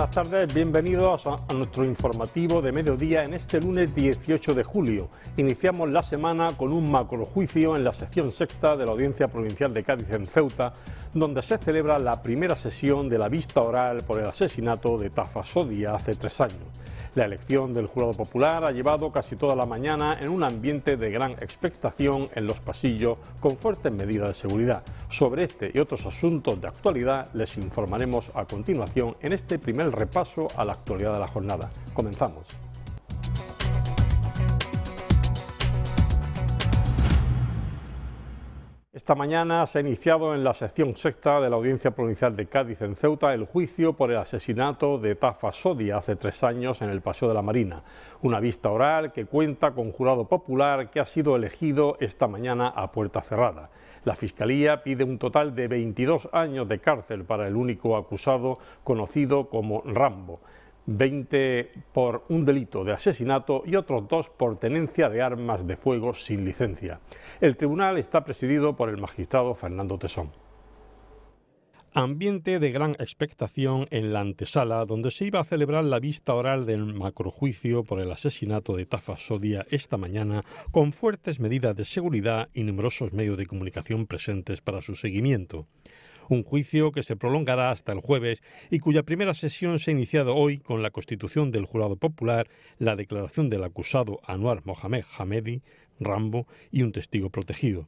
buenas tardes, bienvenidos a, nuestro informativo de mediodía en este lunes 18 de julio. Iniciamos la semana con un macrojuicio en la sección sexta de la Audiencia Provincial de Cádiz en Ceuta, donde se celebra la primera sesión de la vista oral por el asesinato de tafa hace tres años. La elección del jurado popular ha llevado casi toda la mañana en un ambiente de gran expectación en los pasillos con fuertes medidas de seguridad. Sobre este y otros asuntos de actualidad les informaremos a continuación en este primer repaso a la actualidad de la jornada. Comenzamos. Esta mañana se ha iniciado en la sección sexta de la Audiencia Provincial de Cádiz en Ceuta el juicio por el asesinato de Tafa Sodia hace tres años en el Paseo de la Marina. Una vista oral que cuenta con jurado popular que ha sido elegido esta mañana a puerta cerrada. La Fiscalía pide un total de 22 años de cárcel para el único acusado conocido como Rambo. 20 por un delito de asesinato y otros dos por tenencia de armas de fuego sin licencia. El tribunal está presidido por el magistrado Fernando Tesón. Ambiente de gran expectación en la antesala, donde se iba a celebrar la vista oral del macrojuicio por el asesinato de Tafa Sodia esta mañana, con fuertes medidas de seguridad y numerosos medios de comunicación presentes para su seguimiento un juicio que se prolongará hasta el jueves y cuya primera sesión se ha iniciado hoy con la constitución del jurado popular, la declaración del acusado Anuar Mohamed Hamedi, Rambo y un testigo protegido.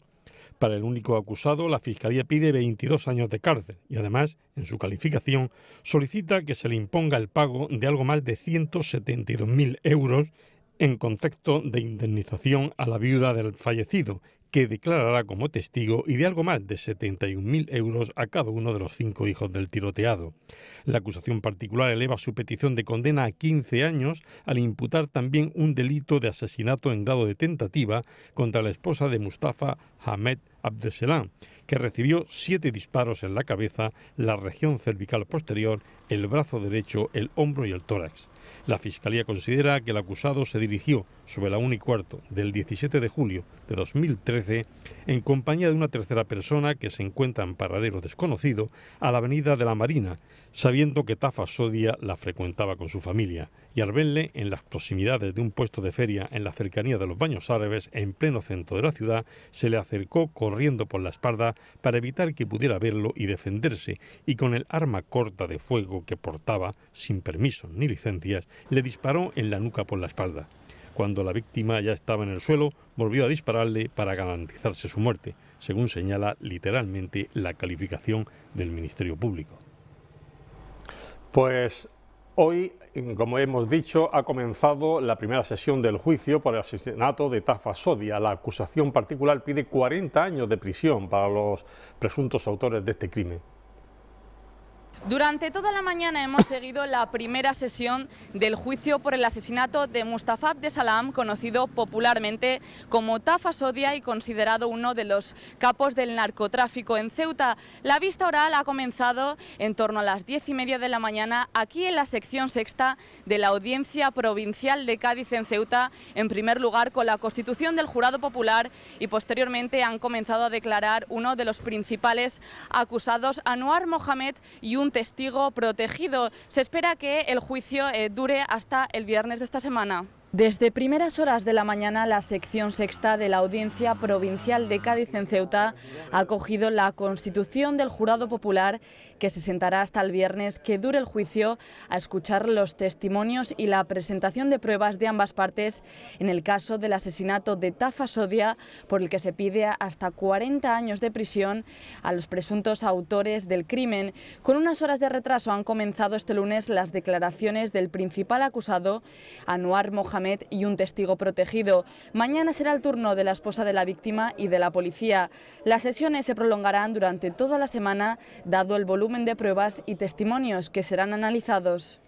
Para el único acusado, la Fiscalía pide 22 años de cárcel y además, en su calificación, solicita que se le imponga el pago de algo más de 172.000 euros en concepto de indemnización a la viuda del fallecido, que declarará como testigo y de algo más de 71.000 euros a cada uno de los cinco hijos del tiroteado. La acusación particular eleva su petición de condena a 15 años al imputar también un delito de asesinato en grado de tentativa contra la esposa de Mustafa Hamed Abdeselam, que recibió siete disparos en la cabeza, la región cervical posterior, el brazo derecho, el hombro y el tórax. La Fiscalía considera que el acusado se dirigió sobre la 1 y cuarto del 17 de julio de 2013 en compañía de una tercera persona que se encuentra en paradero desconocido a la avenida de la Marina, sabiendo que Tafa Sodia la frecuentaba con su familia y en las proximidades de un puesto de feria en la cercanía de los baños árabes, en pleno centro de la ciudad, se le acercó corriendo por la espalda para evitar que pudiera verlo y defenderse, y con el arma corta de fuego que portaba, sin permiso ni licencias, le disparó en la nuca por la espalda. Cuando la víctima ya estaba en el suelo, volvió a dispararle para garantizarse su muerte, según señala literalmente la calificación del Ministerio Público. Pues hoy como hemos dicho, ha comenzado la primera sesión del juicio por el asesinato de Tafa Sodia. La acusación particular pide 40 años de prisión para los presuntos autores de este crimen. Durante toda la mañana hemos seguido la primera sesión del juicio por el asesinato de Mustafa Salam, conocido popularmente como Tafa Sodia y considerado uno de los capos del narcotráfico en Ceuta. La vista oral ha comenzado en torno a las diez y media de la mañana aquí en la sección sexta de la Audiencia Provincial de Cádiz en Ceuta, en primer lugar con la constitución del jurado popular y posteriormente han comenzado a declarar uno de los principales acusados, Anuar Mohamed y un testigo protegido. Se espera que el juicio eh, dure hasta el viernes de esta semana. Desde primeras horas de la mañana, la sección sexta de la Audiencia Provincial de Cádiz en Ceuta ha acogido la constitución del jurado popular que se sentará hasta el viernes que dure el juicio a escuchar los testimonios y la presentación de pruebas de ambas partes en el caso del asesinato de Tafa Sodia, por el que se pide hasta 40 años de prisión a los presuntos autores del crimen. Con unas horas de retraso han comenzado este lunes las declaraciones del principal acusado, Anuar Mohamed y un testigo protegido. Mañana será el turno de la esposa de la víctima y de la policía. Las sesiones se prolongarán durante toda la semana, dado el volumen de pruebas y testimonios que serán analizados.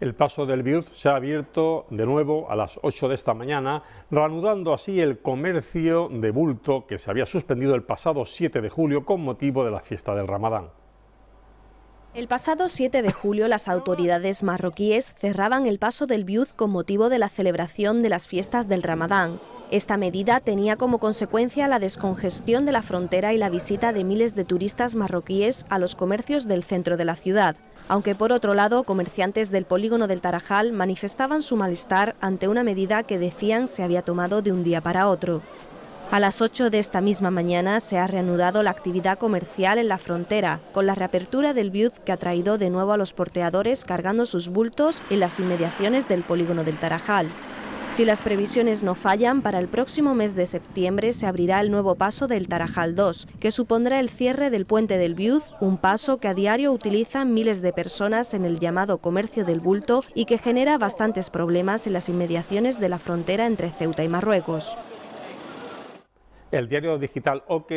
El paso del Biud se ha abierto de nuevo a las 8 de esta mañana, reanudando así el comercio de bulto que se había suspendido el pasado 7 de julio con motivo de la fiesta del Ramadán. El pasado 7 de julio las autoridades marroquíes cerraban el paso del Biuz con motivo de la celebración de las fiestas del Ramadán. Esta medida tenía como consecuencia la descongestión de la frontera y la visita de miles de turistas marroquíes a los comercios del centro de la ciudad, aunque por otro lado comerciantes del polígono del Tarajal manifestaban su malestar ante una medida que decían se había tomado de un día para otro. A las 8 de esta misma mañana se ha reanudado la actividad comercial en la frontera, con la reapertura del Biud que ha traído de nuevo a los porteadores cargando sus bultos en las inmediaciones del polígono del Tarajal. Si las previsiones no fallan, para el próximo mes de septiembre se abrirá el nuevo paso del Tarajal 2, que supondrá el cierre del puente del viuz, un paso que a diario utilizan miles de personas en el llamado comercio del bulto y que genera bastantes problemas en las inmediaciones de la frontera entre Ceuta y Marruecos el diario digital OK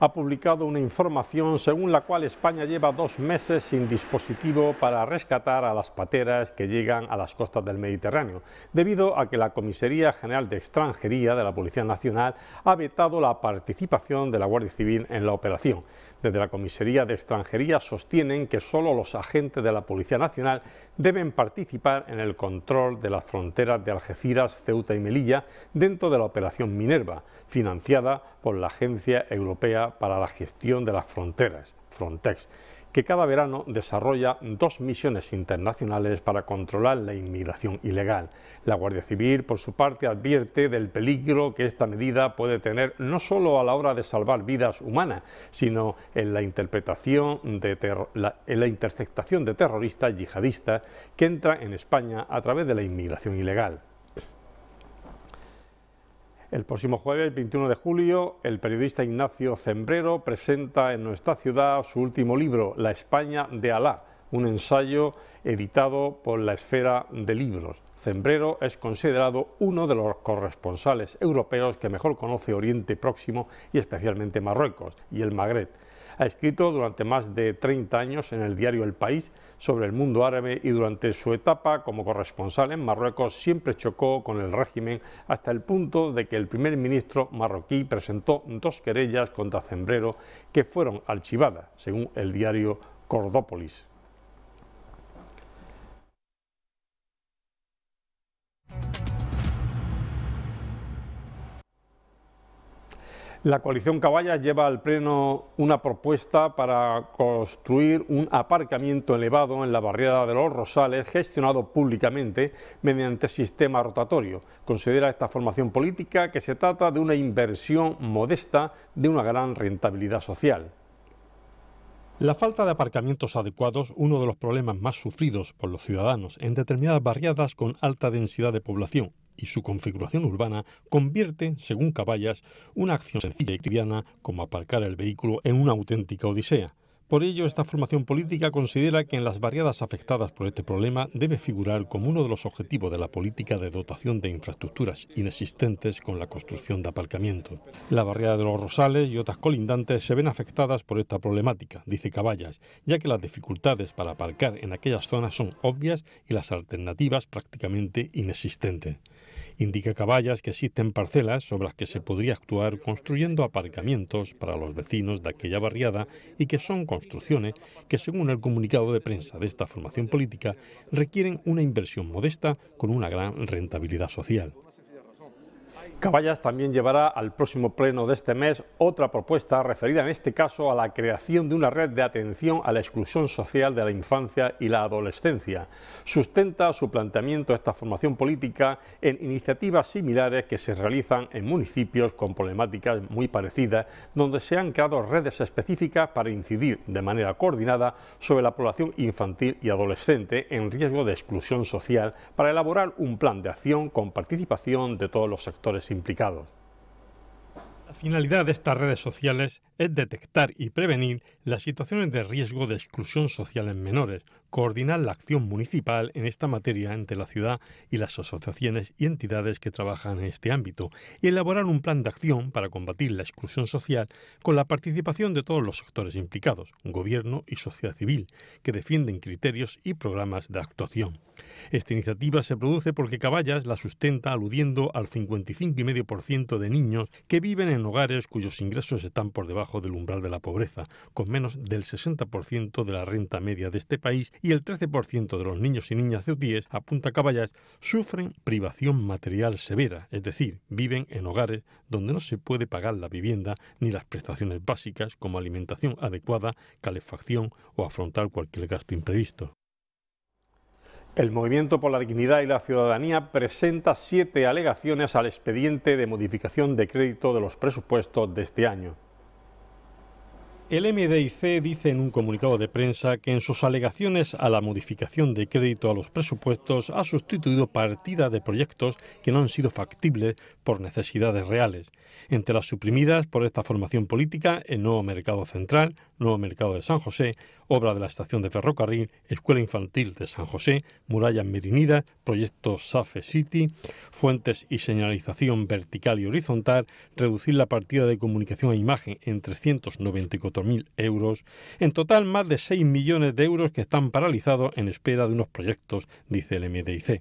ha publicado una información según la cual España lleva dos meses sin dispositivo para rescatar a las pateras que llegan a las costas del Mediterráneo, debido a que la Comisaría General de Extranjería de la Policía Nacional ha vetado la participación de la Guardia Civil en la operación. Desde la Comisaría de Extranjería sostienen que solo los agentes de la Policía Nacional deben participar en el control de las fronteras de Algeciras, Ceuta y Melilla dentro de la Operación Minerva, financiada por la Agencia Europea para la Gestión de las Fronteras, Frontex que cada verano desarrolla dos misiones internacionales para controlar la inmigración ilegal. La Guardia Civil, por su parte, advierte del peligro que esta medida puede tener no solo a la hora de salvar vidas humanas, sino en la, interpretación de la, interceptación de terroristas yihadistas que entran en España a través de la inmigración ilegal. El próximo jueves 21 de julio, el periodista Ignacio Zembrero presenta en nuestra ciudad su último libro, La España de Alá, un ensayo editado por la Esfera de Libros. Zembrero es considerado uno de los corresponsales europeos que mejor conoce Oriente Próximo y especialmente Marruecos y el Magreb. Ha escrito durante más de 30 años en el diario El País sobre el mundo árabe y durante su etapa como corresponsal en Marruecos siempre chocó con el régimen hasta el punto de que el primer ministro marroquí presentó dos querellas contra Zembrero que fueron archivadas, según el diario Cordópolis. La coalición Caballas lleva al Pleno una propuesta para construir un aparcamiento elevado en la barriada de los Rosales, gestionado públicamente mediante sistema rotatorio. Considera esta formación política que se trata de una inversión modesta de una gran rentabilidad social. La falta de aparcamientos adecuados, uno de los problemas más sufridos por los ciudadanos en determinadas barriadas con alta densidad de población y su configuración urbana, convierte, según Caballas, una acción sencilla y cotidiana como aparcar el vehículo en una auténtica odisea. Por ello, esta formación política considera que en las barriadas afectadas por este problema debe figurar como uno de los objetivos de la política de dotación de infraestructuras inexistentes con la construcción de aparcamiento. La barriada de los Rosales y otras colindantes se ven afectadas por esta problemática, dice Caballas, ya que las dificultades para aparcar en aquellas zonas son obvias y las alternativas prácticamente inexistentes. Indica Caballas que existen parcelas sobre las que se podría actuar construyendo aparcamientos para los vecinos de aquella barriada y que son construcciones que, según el comunicado de prensa de esta formación política, requieren una inversión modesta con una gran rentabilidad social. Caballas también llevará al próximo pleno de este mes otra propuesta referida en este caso a la creación de una red de atención a la exclusión social de la infancia y la adolescencia. Sustenta su planteamiento esta formación política en iniciativas similares que se realizan en municipios con problemáticas muy parecidas, donde se han creado redes específicas para incidir de manera coordinada sobre la población infantil y adolescente en riesgo de exclusión social para elaborar un plan de acción con participación de todos los sectores implicados. La finalidad de estas redes sociales es detectar y prevenir las situaciones de riesgo de exclusión social en menores, coordinar la acción municipal en esta materia entre la ciudad y las asociaciones y entidades que trabajan en este ámbito, y elaborar un plan de acción para combatir la exclusión social con la participación de todos los sectores implicados, gobierno y sociedad civil, que defienden criterios y programas de actuación. Esta iniciativa se produce porque Caballas la sustenta aludiendo al 55,5% de niños que viven en hogares cuyos ingresos están por debajo del umbral de la pobreza, con menos del 60% de la renta media de este país y el 13% de los niños y niñas de OTIES apunta Caballas, sufren privación material severa, es decir, viven en hogares donde no se puede pagar la vivienda ni las prestaciones básicas como alimentación adecuada, calefacción o afrontar cualquier gasto imprevisto. El Movimiento por la Dignidad y la Ciudadanía presenta siete alegaciones al expediente de modificación de crédito de los presupuestos de este año. El MDIC dice en un comunicado de prensa que en sus alegaciones a la modificación de crédito a los presupuestos ha sustituido partida de proyectos que no han sido factibles por necesidades reales, entre las suprimidas por esta formación política el nuevo mercado central, Nuevo Mercado de San José, obra de la estación de ferrocarril, Escuela Infantil de San José, Murallas Merinida, Proyecto Safe City, fuentes y señalización vertical y horizontal, reducir la partida de comunicación e imagen en 394.000 euros, en total más de 6 millones de euros que están paralizados en espera de unos proyectos, dice el MDIC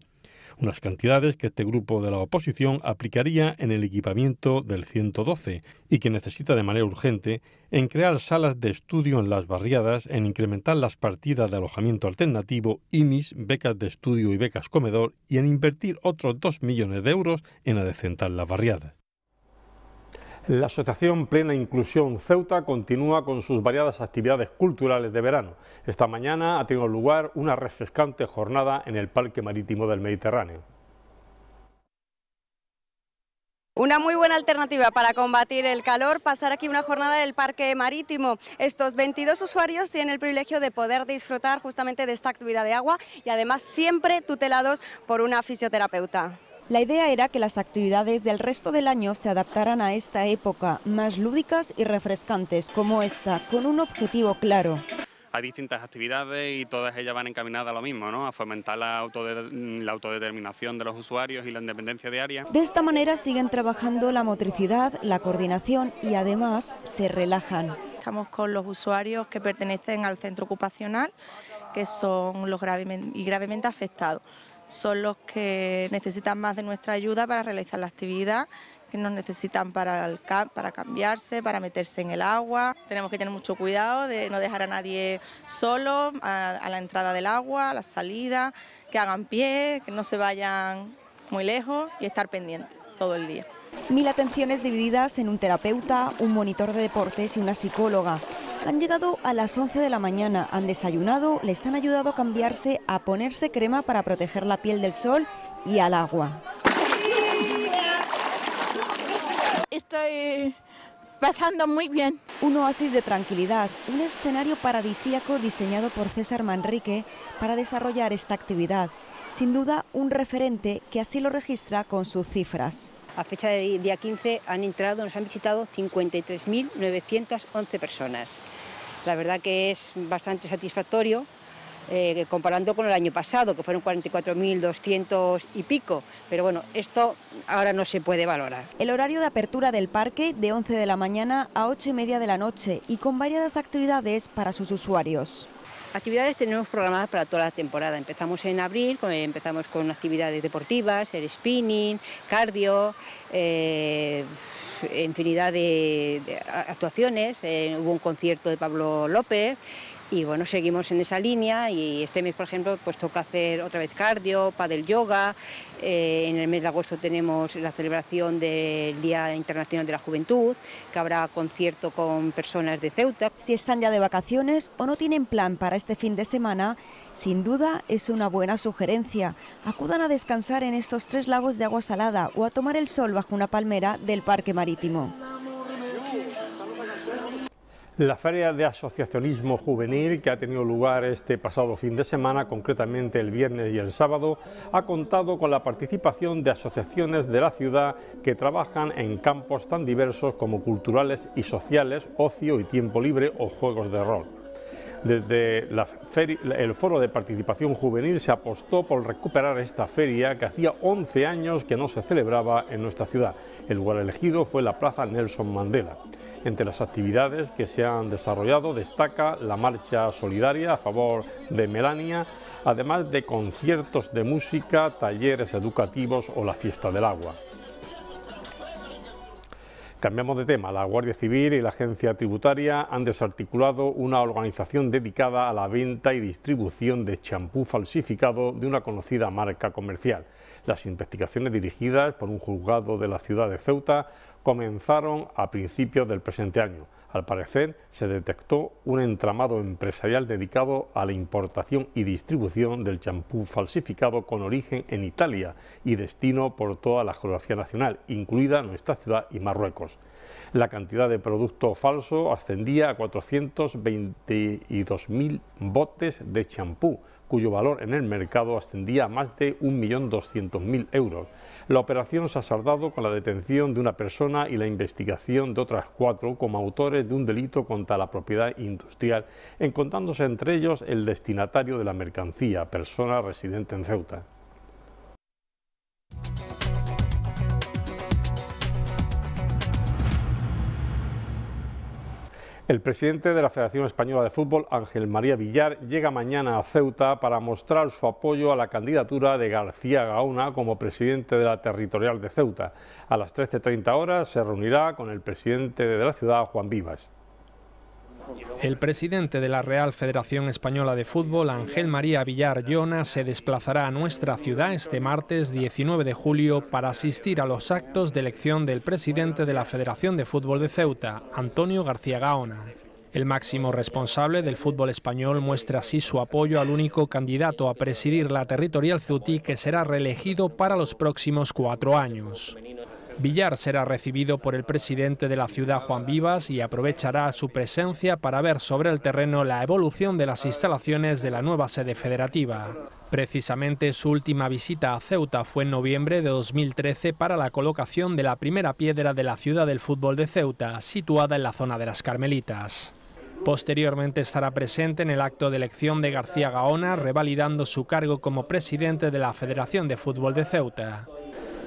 unas cantidades que este grupo de la oposición aplicaría en el equipamiento del 112 y que necesita de manera urgente en crear salas de estudio en las barriadas, en incrementar las partidas de alojamiento alternativo, IMIS, becas de estudio y becas comedor y en invertir otros 2 millones de euros en adecentar las barriadas. La Asociación Plena Inclusión Ceuta continúa con sus variadas actividades culturales de verano. Esta mañana ha tenido lugar una refrescante jornada en el Parque Marítimo del Mediterráneo. Una muy buena alternativa para combatir el calor, pasar aquí una jornada en el parque marítimo. Estos 22 usuarios tienen el privilegio de poder disfrutar justamente de esta actividad de agua y además siempre tutelados por una fisioterapeuta. La idea era que las actividades del resto del año se adaptaran a esta época, más lúdicas y refrescantes como esta, con un objetivo claro. Hay distintas actividades y todas ellas van encaminadas a lo mismo, ¿no? a fomentar la, autodeterminación de los usuarios y la independencia diaria. De esta manera siguen trabajando la motricidad, la coordinación y además se relajan. Estamos con los usuarios que pertenecen al centro ocupacional, que son los y gravemente afectados son los que necesitan más de nuestra ayuda para realizar la actividad, que nos necesitan para, cambiarse, para meterse en el agua. Tenemos que tener mucho cuidado de no dejar a nadie solo a, la entrada del agua, a la salida, que hagan pie, que no se vayan muy lejos y estar pendientes todo el día. Mil atenciones divididas en un terapeuta, un monitor de deportes y una psicóloga. Han llegado a las 11 de la mañana, han desayunado, les han ayudado a cambiarse, a ponerse crema para proteger la piel del sol y al agua. Estoy pasando muy bien. Un oasis de tranquilidad, un escenario paradisíaco diseñado por César Manrique para desarrollar esta actividad. Sin duda, un referente que así lo registra con sus cifras. A fecha de día 15 han entrado, nos han visitado 53.911 personas. La verdad que es bastante satisfactorio eh, comparando con el año pasado, que fueron 44.200 y pico. Pero bueno, esto ahora no se puede valorar. El horario de apertura del parque de 11 de la mañana a 8 y media de la noche y con varias actividades para sus usuarios. Actividades tenemos programadas para toda la temporada. Empezamos en abril, empezamos con actividades deportivas, el spinning, cardio, eh, infinidad de, actuaciones. Eh, hubo un concierto de Pablo López. Y bueno, seguimos en esa línea y este mes, por ejemplo, pues toca hacer otra vez cardio, del yoga. Eh, en el mes de agosto tenemos la celebración del Día Internacional de la Juventud, que habrá concierto con personas de Ceuta. Si están ya de vacaciones o no tienen plan para este fin de semana, sin duda es una buena sugerencia. Acudan a descansar en estos tres lagos de agua salada o a tomar el sol bajo una palmera del Parque Marítimo. La Feria de Asociacionismo Juvenil, que ha tenido lugar este pasado fin de semana, concretamente el viernes y el sábado, ha contado con la participación de asociaciones de la ciudad que trabajan en campos tan diversos como culturales y sociales, ocio y tiempo libre o juegos de rol. Desde el Foro de Participación Juvenil se apostó por recuperar esta feria que hacía 11 años que no se celebraba en nuestra ciudad. El lugar elegido fue la Plaza Nelson Mandela. Entre las actividades que se han desarrollado destaca la marcha solidaria a favor de Melania, además de conciertos de música, talleres educativos o la fiesta del agua. Cambiamos de tema. La Guardia Civil y la Agencia Tributaria han desarticulado una organización dedicada a la venta y distribución de champú falsificado de una conocida marca comercial. Las investigaciones dirigidas por un juzgado de la ciudad de Ceuta comenzaron a principios del presente año. Al parecer, se detectó un entramado empresarial dedicado a la importación y distribución del champú falsificado con origen en Italia y destino por toda la geografía nacional, incluida nuestra ciudad y Marruecos. La cantidad de producto falso ascendía a 422.000 botes de champú, cuyo valor en el mercado ascendía a más de 1.200.000 euros. La operación se ha saldado con la detención de una persona y la investigación de otras cuatro como autores de un delito contra la propiedad industrial, encontrándose entre ellos el destinatario de la mercancía, persona residente en Ceuta. El presidente de la Federación Española de Fútbol, Ángel María Villar, llega mañana a Ceuta para mostrar su apoyo a la candidatura de García Gaona como presidente de la Territorial de Ceuta. A las 13.30 horas se reunirá con el presidente de la ciudad, Juan Vivas. El presidente de la Real Federación Española de Fútbol, Ángel María Villar Llona, se desplazará a nuestra ciudad este martes 19 de julio para asistir a los actos de elección del presidente de la Federación de Fútbol de Ceuta, Antonio García Gaona. El máximo responsable del fútbol español muestra así su apoyo al único candidato a presidir la territorial Ceutí que será reelegido para los próximos cuatro años. Villar será recibido por el presidente de la ciudad, Juan Vivas, y aprovechará su presencia para ver sobre el terreno la evolución de las instalaciones de la nueva sede federativa. Precisamente su última visita a Ceuta fue en noviembre de 2013 para la colocación de la primera piedra de la ciudad del fútbol de Ceuta, situada en la zona de las Carmelitas. Posteriormente estará presente en el acto de elección de García Gaona, revalidando su cargo como presidente de la Federación de Fútbol de Ceuta.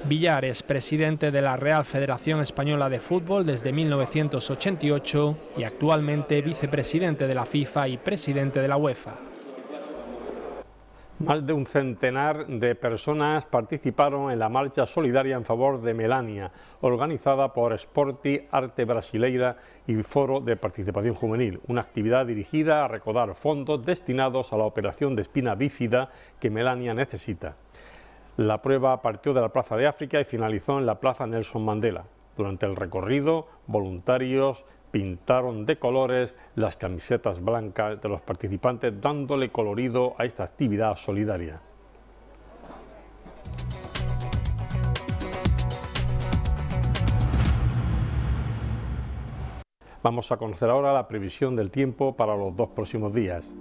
Villar es presidente de la Real Federación Española de Fútbol desde 1988 y actualmente vicepresidente de la FIFA y presidente de la UEFA. Más de un centenar de personas participaron en la marcha solidaria en favor de Melania, organizada por Sporti Arte Brasileira y Foro de Participación Juvenil, una actividad dirigida a recordar fondos destinados a la operación de espina bífida que Melania necesita. La prueba partió de la Plaza de África y finalizó en la Plaza Nelson Mandela. Durante el recorrido, voluntarios pintaron de colores las camisetas blancas de los participantes, dándole colorido a esta actividad solidaria. Vamos a conocer ahora la previsión del tiempo para los dos próximos días.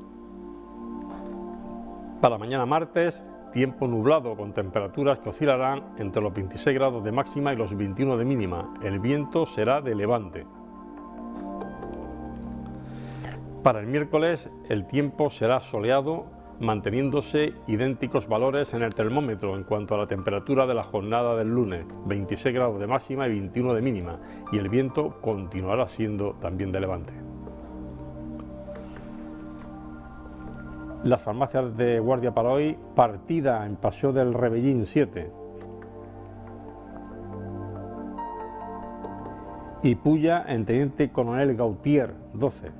Para mañana martes, tiempo nublado con temperaturas que oscilarán entre los 26 grados de máxima y los 21 de mínima. El viento será de levante. Para el miércoles el tiempo será soleado manteniéndose idénticos valores en el termómetro en cuanto a la temperatura de la jornada del lunes, 26 grados de máxima y 21 de mínima, y el viento continuará siendo también de levante. las farmacias de guardia para hoy, partida en Paseo del Rebellín 7. Y Puya en Teniente Coronel Gautier 12.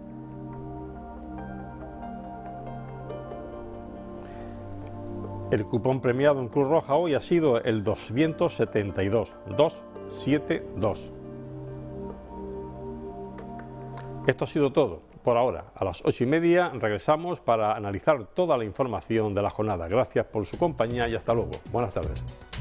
El cupón premiado en Cruz Roja hoy ha sido el 272, 272. Esto ha sido todo por ahora. A las ocho y media regresamos para analizar toda la información de la jornada. Gracias por su compañía y hasta luego. Buenas tardes.